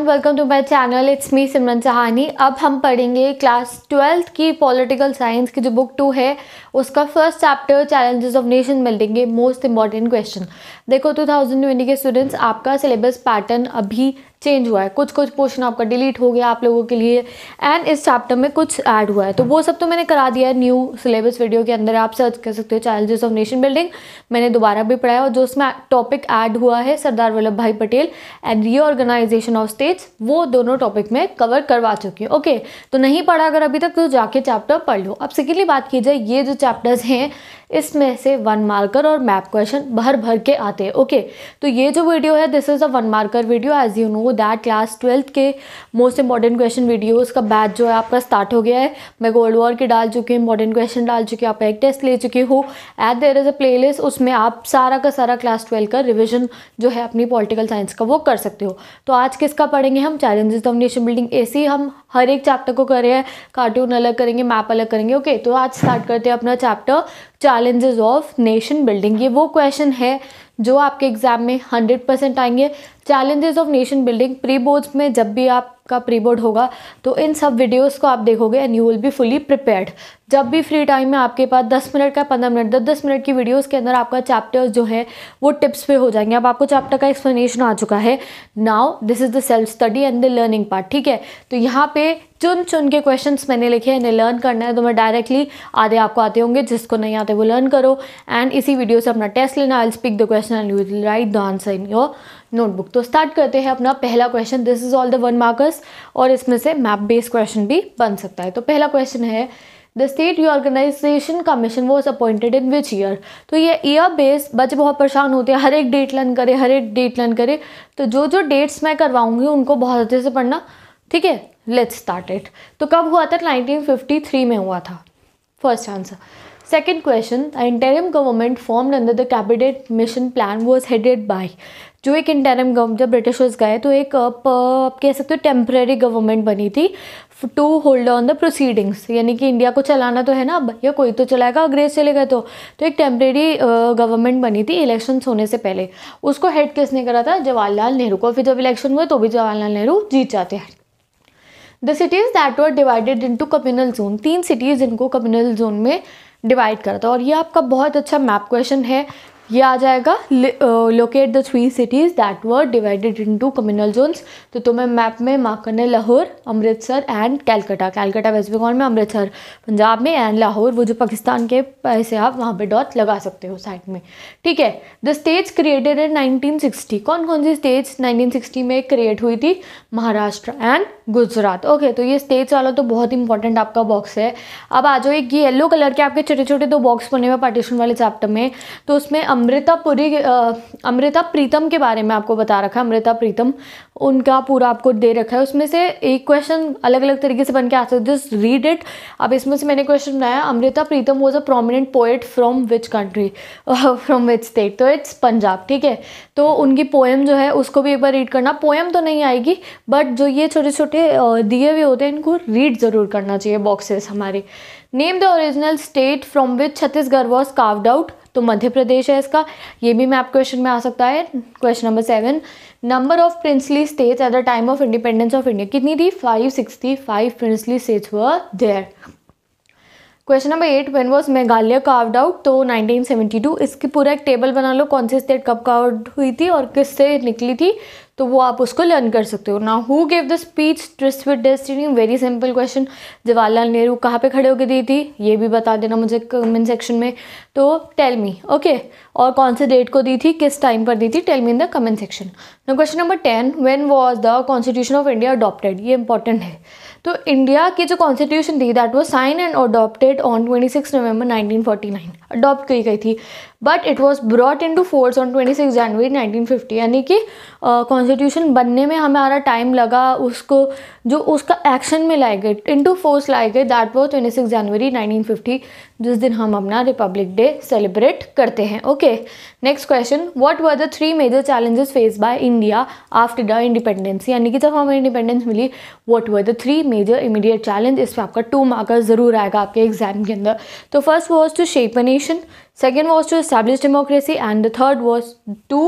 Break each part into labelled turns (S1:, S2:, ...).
S1: And welcome to my channel it's me Simran Sahani अब हम पढ़ेंगे क्लास ट्वेल्थ की पॉलिटिकल साइंस की जो बुक टू है उसका first chapter challenges of nation मिलेंगे मोस्ट इंपॉर्टेंट क्वेश्चन देखो 2020 के स्टूडेंट्स आपका सिलेबस पैटर्न अभी चेंज हुआ है कुछ कुछ पोर्शन आपका डिलीट हो गया आप लोगों के लिए एंड इस चैप्टर में कुछ ऐड हुआ है तो वो सब तो मैंने करा दिया है न्यू सिलेबस वीडियो के अंदर आप सर्च कर सकते हो चैलेंजेस ऑफ नेशन बिल्डिंग मैंने दोबारा भी पढ़ाया और जो उसमें टॉपिक ऐड हुआ है सरदार वल्लभ भाई Patel and reorganisation of states वो दोनों टॉपिक में कवर करवा चुकी हूँ ओके तो नहीं पढ़ा अगर अभी तक तो जाके चैप्टर पढ़ लो अब सिकली बात की जाए ये जो चैप्टर्स हैं इसमें से वन मार्कर और मैप क्वेश्चन भर भर के आते हैं ओके तो ये जो वीडियो है this is a one marker video as you know that class twelfth के मोस्ट इंपॉर्टेंट क्वेश्चन वीडियोज़ का बैच जो है आपका स्टार्ट हो गया है मैं गोल्ड वॉर की डाल चुकी हूँ इंपॉर्टेंट क्वेश्चन डाल चुकी हूँ आप एक टेस्ट ले चुकी हूँ at there is a play उसमें आप सारा का सारा क्लास ट्वेल्थ का रिविजन जो है अपनी पॉलिटिकल साइंस का वो कर सकते हो तो आज किसका पढ़ेंगे हम चैलेंजेस ऑफ नेशन बिल्डिंग ए हम हर एक चैप्टर को कर रहे हैं कार्टून अलग करेंगे मैप अलग करेंगे ओके तो आज स्टार्ट करते हैं अपना chapter challenges of nation building ये वो क्वेश्चन है जो आपके एग्ज़ाम में हंड्रेड परसेंट आएंगे challenges of nation building pre boards में जब भी आपका प्री बोर्ड होगा तो इन सब वीडियोस को आप देखोगे and you will be fully prepared जब भी फ्री टाइम में आपके पास दस मिनट का पंद्रह मिनट दस दस मिनट की वीडियोस के अंदर आपका चैप्टर जो है वो टिप्स पे हो जाएंगे अब आपको चैप्टर का एक्सप्लेनेशन आ चुका है now this is the self study and the learning part ठीक है तो यहाँ पे चुन चुन के क्वेश्चंस मैंने लिखे हैं इन्हें लर्न करना है तो मैं डायरेक्टली आधे आपको आते होंगे जिसको नहीं आते वो लर्न करो एंड इसी वीडियो से अपना टेस्ट लेना I speak the question and you will write the answer in your notebook तो स्टार्ट करते हैं अपना पहला question this is all the one markers और इसमें से मैप बेस्ड क्वेश्चन भी बन सकता है तो पहला क्वेश्चन है the state reorganisation commission was appointed in which year तो ये ईयर बेस बच्चे बहुत परेशान होते हैं हर एक डेट लर्न करे हर एक डेट लर्न करे तो जो जो डेट्स मैं करवाऊँगी उनको बहुत अच्छे से पढ़ना ठीक है लेट्स स्टार्ट इट तो कब हुआ था नाइनटीन फिफ्टी थ्री में हुआ था first answer second question the interim government form under the cabinet mission plan was headed by जो एक इंटरम गवर्नमेंट जब ब्रिटिशर्स गए तो एक आप, आप कह सकते हो टेम्प्रेरी गवर्नमेंट बनी थी to hold on the proceedings यानी कि इंडिया को चलाना तो है ना अब या कोई तो चलाएगा अंग्रेज चले गए तो तो एक टेम्प्रेरी गवर्नमेंट बनी थी इलेक्शंस होने से पहले उसको हेड किसने करा था जवाहरलाल नेहरू को फिर जब इलेक्शन हुए तो भी जवाहरलाल नेहरू जीत जाते हैं the cities that were divided into communal zone तीन सिटीज़ इनको कम्युनल जोन में डिवाइड करता है और ये आपका बहुत अच्छा मैप क्वेश्चन है ये आ जाएगा locate the three cities that were divided into communal zones तो तुम्हें मैप में मार्क करने लाहौर अमृतसर एंड कैलकाटा कैलकाटा वेस्ट बंगाल में अमृतसर पंजाब में एंड लाहौर वो जो पाकिस्तान के पैसे आप वहाँ पे डॉट लगा सकते हो साइड में ठीक है the states created in nineteen कौन कौन सी स्टेट्स नाइनटीन में क्रिएट हुई थी महाराष्ट्र एंड गुजरात ओके तो ये स्टेट्स वाला तो बहुत इंपॉर्टेंट आपका बॉक्स है अब आ जाओ एक येलो कलर के आपके छोटे छोटे दो बॉक्स बने हुए पार्टीशन वाले चैप्टर में तो उसमें अमृता पुरी अमृता प्रीतम के बारे में आपको बता रखा है अमृता प्रीतम उनका पूरा आपको दे रखा है उसमें से एक क्वेश्चन अलग अलग तरीके से बन के आते जस्ट रीड इट अब इसमें से मैंने क्वेश्चन बनाया Amrita Pritam was a prominent poet from which country from which state तो इट्स पंजाब ठीक है तो उनकी पोएम जो है उसको भी एक बार रीड करना पोएम तो नहीं आएगी बट जो ये छोटे छोटे दिए हुए होते हैं इनको रीड ज़रूर करना चाहिए बॉक्सेस हमारे name the original state from which Chhattisgarh was carved out तो मध्य प्रदेश है इसका ये भी मैप क्वेश्चन में आ सकता है question number seven number of princely states at the time of independence of India कितनी थी five sixty five princely states were there question number eight when was Meghalaya carved out तो 1972 इसकी पूरा एक टेबल बना लो कौन सी स्टेट कब कार्वड हुई थी और किस से निकली थी तो वो आप उसको लर्न कर सकते हो ना who gave the speech tryst with destiny very simple question Jawaharlal Nehru कहाँ पे खड़े होकर दी थी ये भी बता देना मुझे कमेंट सेक्शन में तो टेल मी ओके और कौन से डेट को दी थी किस टाइम पर दी थी tell me in the comment section question number ten when was the constitution of India adopted ये इंपॉर्टेंट है तो इंडिया की जो कॉन्स्टिट्यूशन थी that was sign and adopted on six November nine adopt की गई थी but it was brought to force on twenty six January fifty यानी कि कॉन्स्टिट्यूशन uh, बनने में हमारा टाइम लगा उसको जो उसका एक्शन में लाए गए टू फोर्स लाए गए that was twenty six January fifty जिस दिन हम अपना रिपब्लिक डे सेलिब्रेट करते हैं okay next question what were the three major challenges face by India after the independence यानी कि जब हमें इंडिपेंडेंस मिली what were the three major immediate challenge इस पर आपका टू मार्कर ज़रूर आएगा आपके एग्जाम के अंदर तो first was to shape a nation second was to establish democracy and the third was to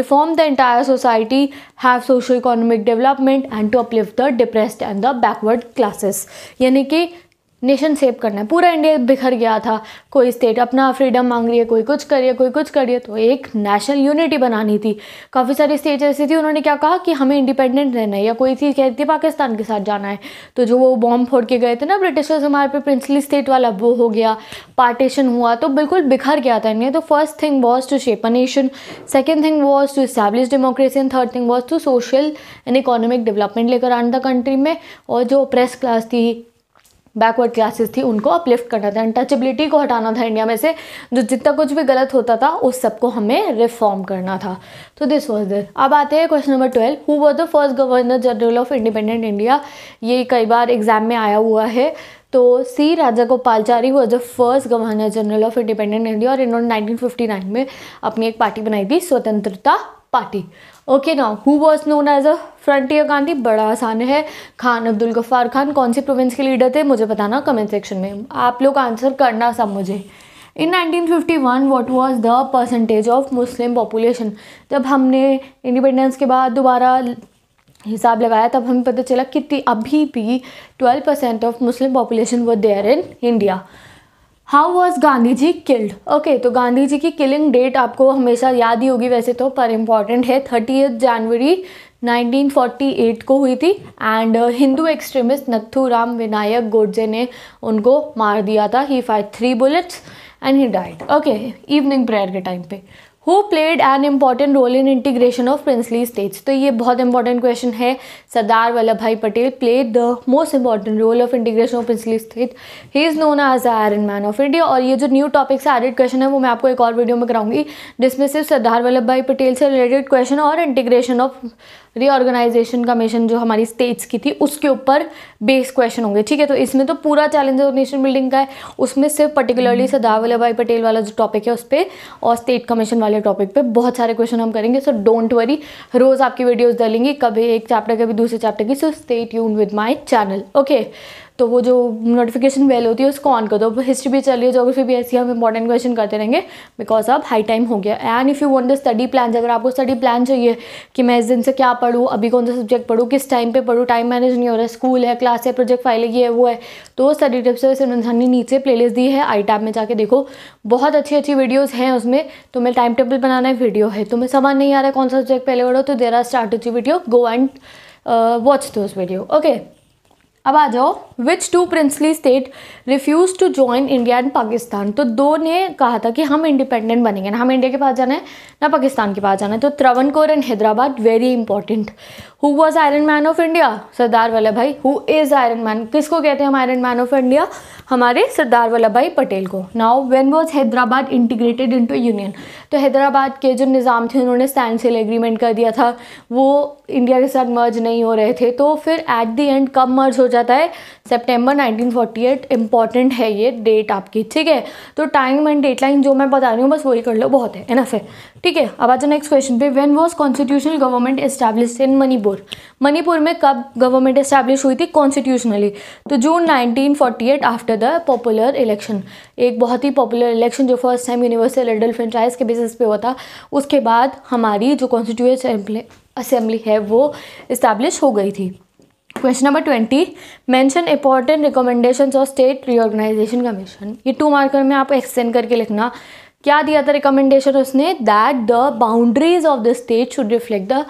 S1: reform the entire society have socio economic development and to uplift the depressed and the backward classes यानी कि nation save करना है पूरा India बिखर गया था कोई state अपना फ्रीडम मांग रही है कोई कुछ करिए कोई कुछ करिए तो एक नेशनल यूनिटी बनानी थी काफ़ी सारी स्टेट ऐसी थी उन्होंने क्या कहा कि हमें इंडिपेंडेंट रहना है या कोई चीज कहती है पाकिस्तान के साथ जाना है तो जो वो बॉम्ब फोड़ के गए थे ना ब्रिटिशर्स हमारे पे प्रिंसली स्टेट वाला वो हो गया पार्टीशन हुआ तो बिल्कुल बिखर गया था इंडिया तो first thing was to shape a nation second thing was to establish democracy and third thing was to social and economic development लेकर आना था कंट्री में और जो प्रेस क्लास थी बैकवर्ड क्लासेस थी उनको अपलिफ्ट करना था अनटचेबिलिटी को हटाना था इंडिया में से जो जितना कुछ भी गलत होता था उस सबको हमें रिफॉर्म करना था तो दिस वॉज दिस अब आते हैं question number twelve who was the first governor general of independent India ये कई बार एग्जाम में आया हुआ है तो C Raja Gopalchari was the first governor general of independent India और इन्होंने 1959 में अपनी एक पार्टी बनाई थी Swatantrata party okay now who was known as a frontier Gandhi बड़ा आसान है खान अब्दुल गफ्फार खान कौन से प्रोविंस के लीडर थे मुझे बताना कमेंट सेक्शन में आप लोग आंसर करना सब मुझे in 1951 what was the percentage of Muslim population जब हमने इंडिपेंडेंस के बाद दोबारा हिसाब लगाया तब हमें पता चला कि अभी भी 12 परसेंट ऑफ मुस्लिम पॉपुलेशन वो there in India how was Gandhi ji killed okay तो गांधी जी की किलिंग डेट आपको हमेशा याद ही होगी वैसे तो पर इम्पॉर्टेंट है थर्टी जनवरी 1948 को हुई थी एंड हिंदू एक्सट्रीमिस्ट राम विनायक गोडजे ने उनको मार दिया था he fired three bullets and he died okay evening prayer के टाइम पे who played an important role in integration of princely states तो ये बहुत इंपॉर्टेंट क्वेश्चन है सरदार वल्लभ भाई Patel played the most important role of integration of princely state he is known as a iron man of India और ये जो new topic से added question है वो मैं आपको एक और वीडियो में कराऊंगी जिसमें सिर्फ सरदार वल्लभ भाई पटेल से रिलेटेड क्वेश्चन और इंटीग्रेशन ऑफ रीऑर्गेनाइजेशन कमीशन जो हमारी स्टेट्स की थी उसके ऊपर बेस क्वेश्चन होंगे ठीक है तो इसमें तो पूरा चैलेंज और नेशन बिल्डिंग का है उसमें सिर्फ पर्टिकुलरली सरदार वल्लभ भाई पटेल वाला जो टॉपिक है उस पर और स्टेट कमीशन वाले टॉपिक पर बहुत सारे क्वेश्चन हम करेंगे सो डोंट वरी रोज़ आपकी वीडियोज़ डालेंगे कभी एक चैप्टर कभी दूसरे चैप्टर की सो स्टेट यून विद माई चैनल ओके तो वो जो नोटिफिकेशन बेल होती है उसको ऑन कर दो अब हिस्ट्री भी चल रही है जोग्राफी भी ऐसी हम इंपॉर्टेंट क्वेश्चन करते रहेंगे बिकॉज अब हाई टाइम हो गया and if you want the study plan अगर आपको स्टडी प्लान चाहिए कि मैं इस दिन से क्या पढ़ूँ अभी कौन सा सब्जेक्ट पढ़ूँ किस टाइम पर पढ़ूँ टाइम मैनेज नहीं हो रहा है स्कूल है क्लास है प्रोजेक्ट फाइल है ये वो है तो स्टडी टिप्स से इंसान ने नीचे प्लेलिस्ट दी है आई टैब में जाके देखो बहुत अच्छी अच्छी वीडियोज़ हैं उसमें तो मैं टाइम टेबल बनाना है वीडियो है तुम्हें तो समझ नहीं आ रहा है कौन सा सब्जेक्ट पहले पढ़ो तो there are start video go and watch those video okay अब आ जाओ which two princely state refuse to join India and Pakistan तो दो ने कहा था कि हम इंडिपेंडेंट बनेंगे ना हम इंडिया के पास जाना है ना पाकिस्तान के पास जाना है तो Travancore and Hyderabad very important who was iron man of India Sardar Vallabh Vallabhbhai who is iron man किसको कहते हैं हम आयरन मैन ऑफ इंडिया हमारे सरदार वल्लभ भाई पटेल को now when was Hyderabad integrated to union तो हैदराबाद के जो निज़ाम थे उन्होंने स्टैंड सेल एग्रीमेंट कर दिया था वो इंडिया के साथ मर्ज नहीं हो रहे थे तो फिर एट दी एंड कब मर्ज हो जाए जाता है सितंबर 1948 इंपॉर्टेंट है ये डेट आपकी ठीक है तो टाइम एंड डेटलाइन जो मैं बता रही हूँ बस वही कर लो बहुत है एनफ है ठीक है अब आज नेक्स्ट क्वेश्चन पे when was constitutional government establish in Manipur Manipur में कब गवर्नमेंट एस्टैब्लिश हुई थी कॉन्स्टिट्यूशनली तो June eight after the popular election एक बहुत ही पॉपुलर इलेक्शन जो first time universal adult franchise के बेसिस पे हुआ था उसके बाद हमारी जो कॉन्स्टिट्यूशन असेंबली है वो इस्टेब्लिश हो गई थी question number twenty mention important recommendations of state reorganisation commission ये टू मार्कर में आप एक्सटेंड करके लिखना क्या दिया था रिकमेंडेशन उसने that the boundaries of the state should reflect the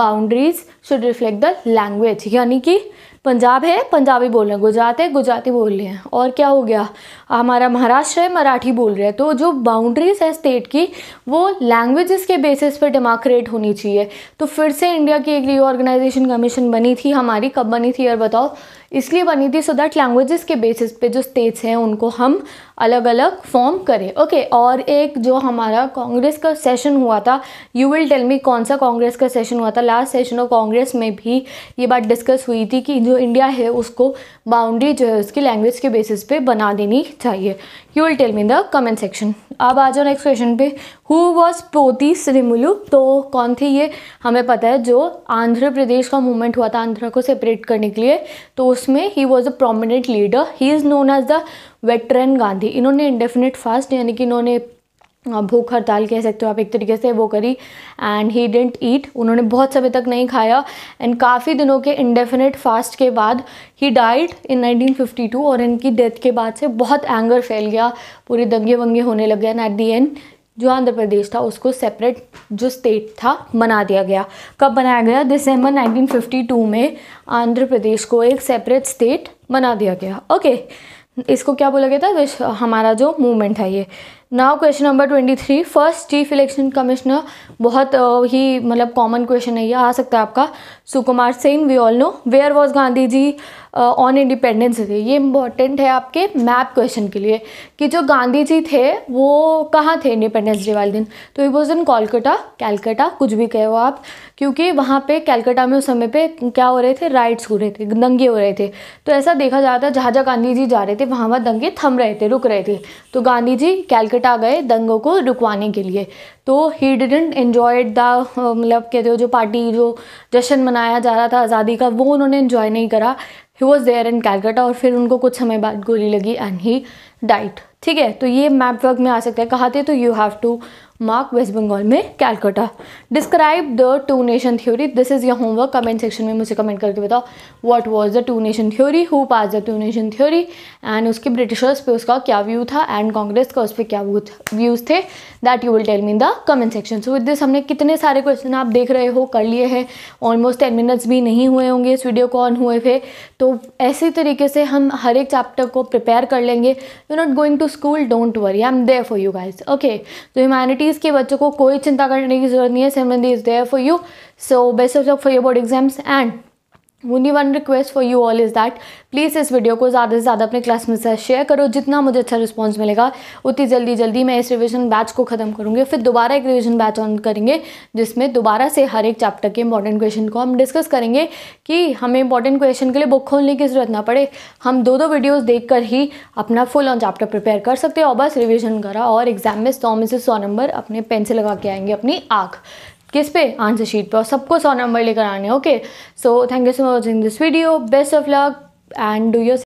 S1: boundaries should reflect the language यानी कि पंजाब है पंजाबी बोल रहे हैं गुजरात है गुजराती बोल रहे हैं और क्या हो गया हमारा महाराष्ट्र है मराठी बोल रहे हैं तो जो बाउंड्रीज है स्टेट की वो लैंग्वेजेस के बेसिस पर डेमोक्रेट होनी चाहिए तो फिर से इंडिया की एक रीऑर्गेनाइजेशन कमीशन बनी थी हमारी कब बनी थी यार बताओ इसलिए बनी थी सो दैट लैंग्वेजेस के बेसिस पे जो स्टेट्स हैं उनको हम अलग अलग फॉर्म करें ओके okay, और एक जो हमारा कांग्रेस का सेशन हुआ था यू विल टेल मी कौन सा कांग्रेस का सेशन हुआ था लास्ट सेशन ऑफ कांग्रेस में भी ये बात डिस्कस हुई थी कि जो इंडिया है उसको बाउंड्री जो है उसकी लैंग्वेज के बेसिस पे बना देनी चाहिए you will tell me the comment section अब आ जाओ नेक्स्ट क्वेश्चन पे हु वॉज पोती श्रीमुलू तो कौन थी ये हमें पता है जो आंध्र प्रदेश का मूवमेंट हुआ था आंध्र को सेपरेट करने के लिए तो उसमें ही was a prominent leader he is known as the veteran Gandhi इन्होंने इंडेफिनेट फास्ट यानी कि इन्होंने भूख हड़ताल कह सकते हो आप एक तरीके से वो करी एंड ही डेंट ईट उन्होंने बहुत समय तक नहीं खाया एंड काफ़ी दिनों के इंडेफिनेट फास्ट के बाद ही डाइट इन 1952 और इनकी डेथ के बाद से बहुत एंगर फैल गया पूरे दंगे वंगे होने लग गए एंड एट दी एंड जो आंध्र प्रदेश था उसको सेपरेट जो स्टेट था बना दिया गया कब बनाया गया दिसंबर 1952 में आंध्र प्रदेश को एक सेपरेट स्टेट बना दिया गया ओके okay. इसको क्या बोला गया था हमारा जो मूवमेंट है ये now question number twenty three first chief election commissioner बहुत ही मतलब कॉमन क्वेश्चन है ये आ सकता है आपका Sukumar Sen we all know where was Gandhi ji on independence थे ये इंपॉर्टेंट है आपके मैप क्वेश्चन के लिए कि जो गांधी जी थे वो कहाँ थे इंडिपेंडेंस डे वाले दिन तो he was in Kolkata Calcutta कुछ भी कहो आप क्योंकि वहाँ पे कैलकाटा में उस समय पे क्या हो रहे थे राइट्स हो रहे थे दंगे हो रहे थे तो ऐसा देखा जा रहा जहाँ जहाँ गांधी जी जा रहे थे वहाँ वहाँ दंगे थम रहे थे रुक रहे थे तो गांधी जी कैलकाटा गए दंगों को रुकवाने के लिए तो ही डिडेंट इन्जॉय द मतलब कहते हो जो पार्टी जो जश्न मनाया जा रहा था आज़ादी का वो उन्होंने इन्जॉय नहीं करा he was there in Calcutta और फिर उनको कुछ समय बाद गोली लगी एंड ही डाइट ठीक है तो ये मैप वर्क में आ सकता है कहा थे तो you have to mark West Bengal में Calcutta describe the two nation theory this is your homework comment section में मुझे कमेंट करके बताओ what was the two nation theory who pass the two nation theory and उसके ब्रिटिशर्स पे उसका क्या व्यू था एंड कांग्रेस का उस पर क्या व्यूज़ थे that you will tell me in the comment section so with this हमने कितने सारे क्वेश्चन आप देख रहे हो कर लिए हैं ऑलमोस्ट टेन मिनट्स भी नहीं हुए होंगे इस वीडियो को ऑन हुए थे तो ऐसे तरीके से हम हर एक चैप्टर को प्रिपेयर कर लेंगे you not going to school don't worry I am there for you guys okay तो ह्यूमैनिटी प्लीज़ के बच्चों को कोई चिंता करने की जरूरत नहीं है seven is there for you so best of luck for your board exams and only one request for you all is that please इस वीडियो को ज़्यादा से ज़्यादा अपने क्लास में साथ शेयर करो जितना मुझे अच्छा रिस्पॉन्स मिलेगा उतनी जल्दी जल्दी मैं इस रिविजन बैच को ख़त्म करूँगी फिर दोबारा एक रिविजन बैच ऑन करेंगे जिसमें दोबारा से हर एक चैप्टर के इंपॉर्टेंट क्वेश्चन को हम डिस्कस करेंगे कि हमें इंपॉर्टेंट क्वेश्चन के लिए बुक खोलने की ज़रूरत ना पड़े हम दो दो वीडियोज़ देख कर ही अपना फुल ऑन चैप्टर प्रिपेयर कर सकते हो और बस रिविजन करा और एग्जाम में सौ में से सौ नंबर अपने पेन से लगा के आएंगे अपनी आँख किस पे आंसर शीट पे और सबको सौ नंबर लेकर आने okay so thank you so much watching this video best of luck and do your